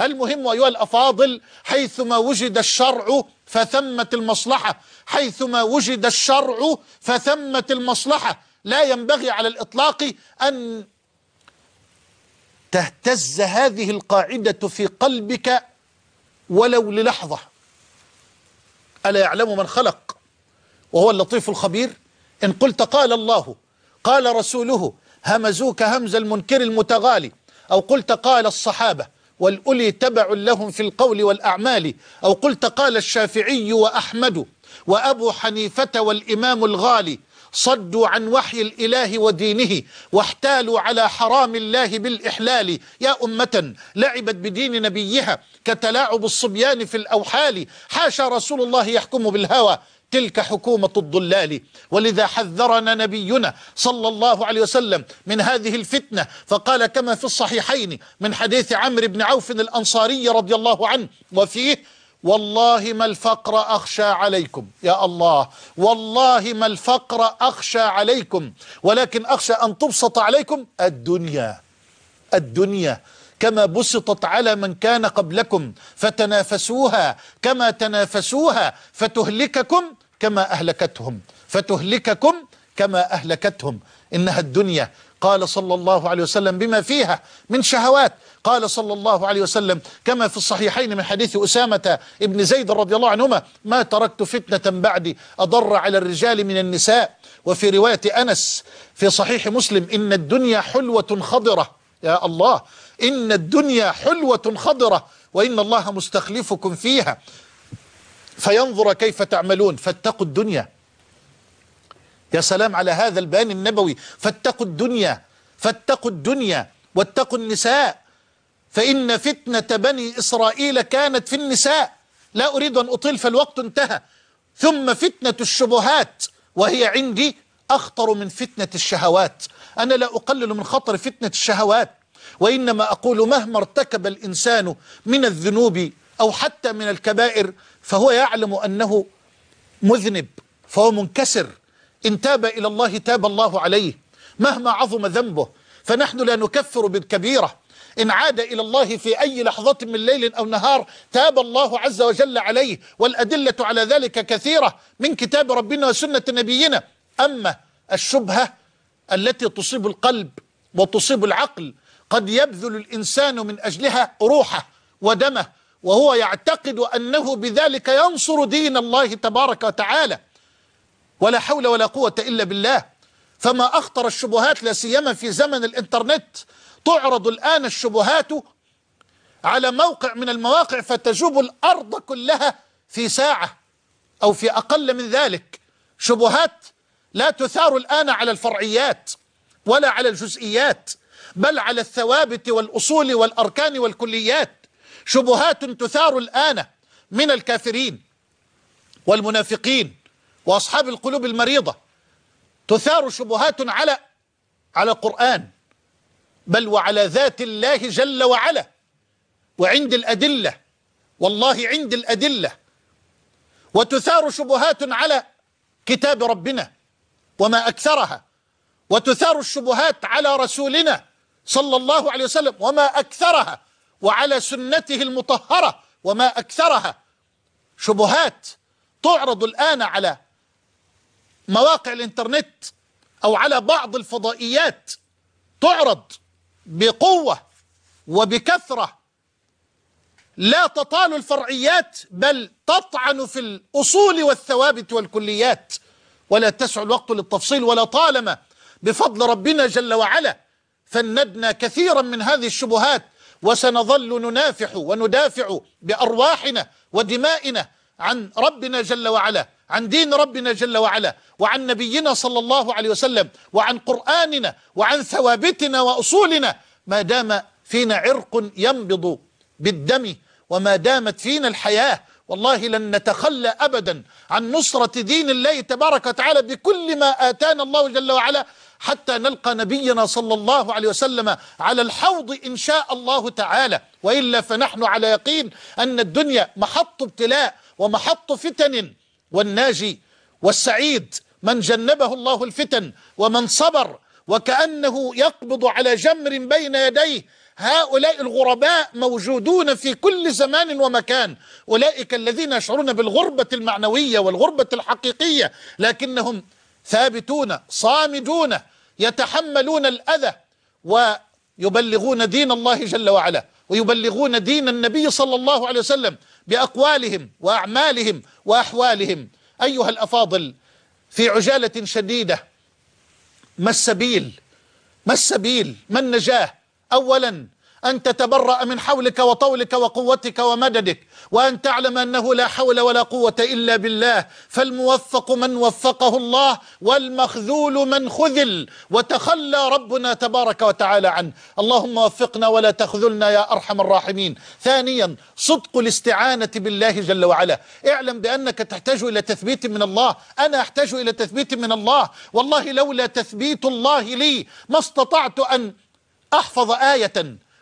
المهم أيها الأفاضل حيثما وجد الشرع فثمة المصلحة حيثما وجد الشرع فثمة المصلحة لا ينبغي على الإطلاق أن تهتز هذه القاعدة في قلبك ولو للحظة ألا يعلم من خلق وهو اللطيف الخبير إن قلت قال الله قال رسوله همزوك همز المنكر المتغالي أو قلت قال الصحابة والأولي تبع لهم في القول والأعمال أو قلت قال الشافعي وأحمد وأبو حنيفة والإمام الغالي صدوا عن وحي الإله ودينه واحتالوا على حرام الله بالإحلال يا أمة لعبت بدين نبيها كتلاعب الصبيان في الأوحال حاشا رسول الله يحكم بالهوى تلك حكومة الضلال ولذا حذرنا نبينا صلى الله عليه وسلم من هذه الفتنة فقال كما في الصحيحين من حديث عمرو بن عوف الأنصاري رضي الله عنه وفيه والله ما الفقر أخشى عليكم يا الله والله ما الفقر أخشى عليكم ولكن أخشى أن تبسط عليكم الدنيا الدنيا كما بسطت على من كان قبلكم فتنافسوها كما تنافسوها فتهلككم كما أهلكتهم فتهلككم كما أهلكتهم إنها الدنيا قال صلى الله عليه وسلم بما فيها من شهوات قال صلى الله عليه وسلم كما في الصحيحين من حديث أسامة ابن زيد رضي الله عنهما ما تركت فتنة بعدي أضر على الرجال من النساء وفي رواية أنس في صحيح مسلم إن الدنيا حلوة خضرة يا الله إن الدنيا حلوة خضرة وإن الله مستخلفكم فيها فينظر كيف تعملون فاتقوا الدنيا يا سلام على هذا البيان النبوي فاتقوا الدنيا فاتقوا الدنيا واتقوا النساء فإن فتنة بني إسرائيل كانت في النساء لا أريد أن أطيل فالوقت انتهى ثم فتنة الشبهات وهي عندي أخطر من فتنة الشهوات أنا لا أقلل من خطر فتنة الشهوات وإنما أقول مهما ارتكب الإنسان من الذنوب أو حتى من الكبائر فهو يعلم أنه مذنب فهو منكسر إن تاب إلى الله تاب الله عليه مهما عظم ذنبه فنحن لا نكفر بالكبيرة إن عاد إلى الله في أي لحظة من ليل أو نهار تاب الله عز وجل عليه والأدلة على ذلك كثيرة من كتاب ربنا وسنة نبينا أما الشبهة التي تصيب القلب وتصيب العقل قد يبذل الإنسان من أجلها روحه ودمه وهو يعتقد أنه بذلك ينصر دين الله تبارك وتعالى ولا حول ولا قوة إلا بالله فما أخطر الشبهات لا سيما في زمن الإنترنت تعرض الآن الشبهات على موقع من المواقع فتجوب الأرض كلها في ساعة أو في أقل من ذلك شبهات لا تثار الآن على الفرعيات ولا على الجزئيات بل على الثوابت والأصول والأركان والكليات شبهات تثار الآن من الكافرين والمنافقين وأصحاب القلوب المريضة تثار شبهات على على القرآن بل وعلى ذات الله جل وعلا وعند الأدلة والله عند الأدلة وتثار شبهات على كتاب ربنا وما أكثرها وتثار الشبهات على رسولنا صلى الله عليه وسلم وما أكثرها وعلى سنته المطهرة وما أكثرها شبهات تعرض الآن على مواقع الإنترنت أو على بعض الفضائيات تعرض بقوة وبكثرة لا تطال الفرعيات بل تطعن في الأصول والثوابت والكليات ولا تسع الوقت للتفصيل ولا طالما بفضل ربنا جل وعلا فندنا كثيرا من هذه الشبهات وسنظل ننافح وندافع بأرواحنا ودمائنا عن ربنا جل وعلا عن دين ربنا جل وعلا وعن نبينا صلى الله عليه وسلم وعن قرآننا وعن ثوابتنا وأصولنا ما دام فينا عرق ينبض بالدم وما دامت فينا الحياة والله لن نتخلى أبدا عن نصرة دين الله تبارك وتعالى بكل ما آتانا الله جل وعلا حتى نلقى نبينا صلى الله عليه وسلم على الحوض إن شاء الله تعالى وإلا فنحن على يقين أن الدنيا محط ابتلاء ومحط فتن والناجي والسعيد من جنبه الله الفتن ومن صبر وكأنه يقبض على جمر بين يديه هؤلاء الغرباء موجودون في كل زمان ومكان أولئك الذين يشعرون بالغربة المعنوية والغربة الحقيقية لكنهم ثابتون صامدون يتحملون الأذى ويبلغون دين الله جل وعلا ويبلغون دين النبي صلى الله عليه وسلم بأقوالهم وأعمالهم وأحوالهم أيها الأفاضل في عجالة شديدة ما السبيل ما السبيل ما النجاه أولا أن تتبرأ من حولك وطولك وقوتك ومددك وأن تعلم أنه لا حول ولا قوة إلا بالله فالموفق من وفقه الله والمخذول من خذل وتخلى ربنا تبارك وتعالى عنه اللهم وفقنا ولا تخذلنا يا أرحم الراحمين ثانيا صدق الاستعانة بالله جل وعلا اعلم بأنك تحتاج إلى تثبيت من الله أنا أحتاج إلى تثبيت من الله والله لولا تثبيت الله لي ما استطعت أن احفظ ايه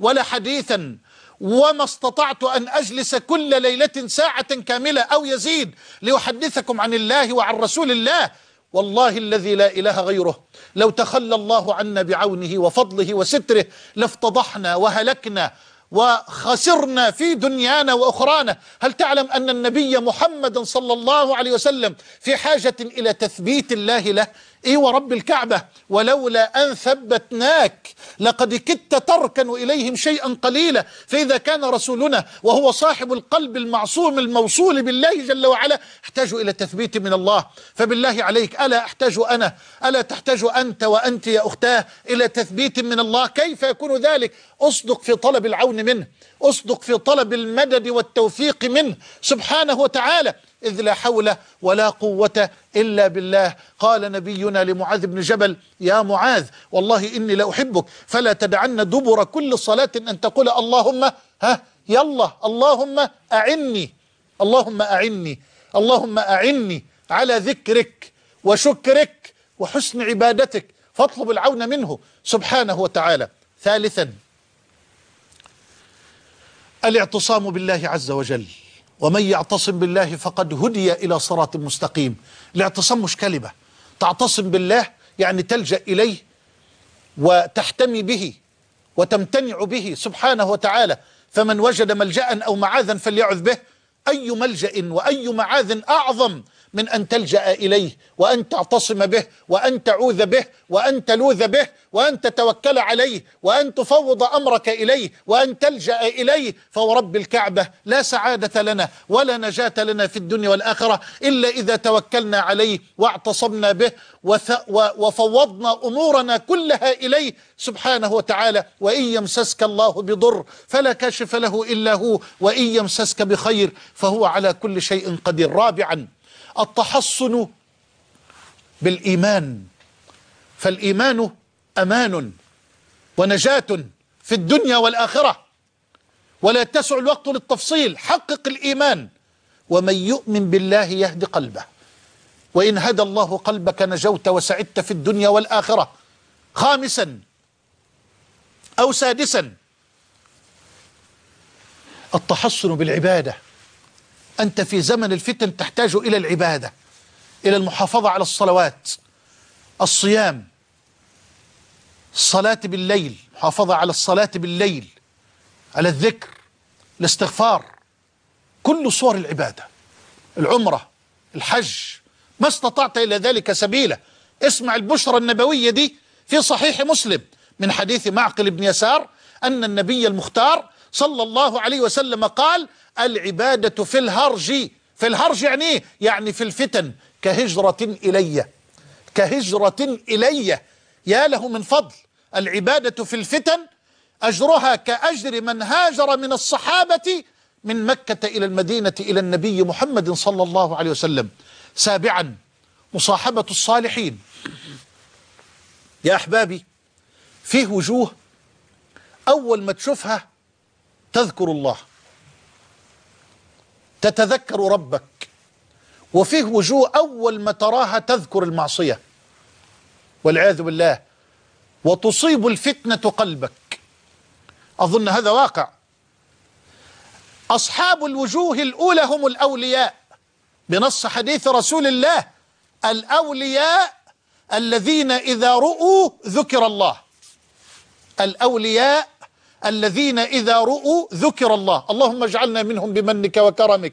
ولا حديثا وما استطعت ان اجلس كل ليله ساعه كامله او يزيد لاحدثكم عن الله وعن رسول الله والله الذي لا اله غيره لو تخلى الله عنا بعونه وفضله وستره لافتضحنا وهلكنا وخسرنا في دنيانا واخرانا هل تعلم ان النبي محمد صلى الله عليه وسلم في حاجه الى تثبيت الله له ايه ورب الكعبة ولولا ان ثبتناك لقد كدت تركن اليهم شيئا قليلا فاذا كان رسولنا وهو صاحب القلب المعصوم الموصول بالله جل وعلا احتاج الى تثبيت من الله فبالله عليك الا احتاج انا الا تحتاج انت وانت يا اختاه الى تثبيت من الله كيف يكون ذلك اصدق في طلب العون منه أصدق في طلب المدد والتوفيق منه سبحانه وتعالى إذ لا حول ولا قوة إلا بالله قال نبينا لمعاذ بن جبل يا معاذ والله إني لأحبك فلا تدعن دبر كل صلاة أن تقول اللهم ها يلا اللهم أعني اللهم أعني اللهم أعني على ذكرك وشكرك وحسن عبادتك فاطلب العون منه سبحانه وتعالى ثالثا الاعتصام بالله عز وجل ومن يعتصم بالله فقد هدي إلى صراط مستقيم الاعتصام مش كلمة تعتصم بالله يعني تلجأ إليه وتحتمي به وتمتنع به سبحانه وتعالى فمن وجد ملجأ أو معاذا فليعذ به أي ملجأ وأي معاذ أعظم من أن تلجأ إليه وأن تعتصم به وأن تعوذ به وأن تلوذ به وأن تتوكل عليه وأن تفوض أمرك إليه وأن تلجأ إليه فورب الكعبة لا سعادة لنا ولا نجاة لنا في الدنيا والآخرة إلا إذا توكلنا عليه واعتصمنا به وفوضنا أمورنا كلها إليه سبحانه وتعالى وإن يمسسك الله بضر فلا كاشف له إلا هو وإن يمسسك بخير فهو على كل شيء قدير رابعا التحصن بالإيمان فالإيمان أمان ونجاة في الدنيا والآخرة ولا يتسع الوقت للتفصيل حقق الإيمان ومن يؤمن بالله يهد قلبه وإن هدى الله قلبك نجوت وسعدت في الدنيا والآخرة خامسا أو سادسا التحصن بالعبادة أنت في زمن الفتن تحتاج إلى العبادة إلى المحافظة على الصلوات الصيام الصلاة بالليل محافظة على الصلاة بالليل على الذكر الاستغفار كل صور العبادة العمرة الحج ما استطعت إلى ذلك سبيلا اسمع البشرى النبوية دي في صحيح مسلم من حديث معقل بن يسار أن النبي المختار صلى الله عليه وسلم قال العبادة في الهرج في الهرج يعني ايه يعني في الفتن كهجرة إلي كهجرة إلي يا له من فضل العبادة في الفتن أجرها كأجر من هاجر من الصحابة من مكة إلى المدينة إلى النبي محمد صلى الله عليه وسلم سابعا مصاحبة الصالحين يا أحبابي في وجوه أول ما تشوفها تذكر الله تتذكر ربك وفيه وجوه أول ما تراها تذكر المعصية والعياذ بالله وتصيب الفتنة قلبك أظن هذا واقع أصحاب الوجوه الأولى هم الأولياء بنص حديث رسول الله الأولياء الذين إذا رؤوا ذكر الله الأولياء الذين إذا رؤوا ذكر الله اللهم اجعلنا منهم بمنك وكرمك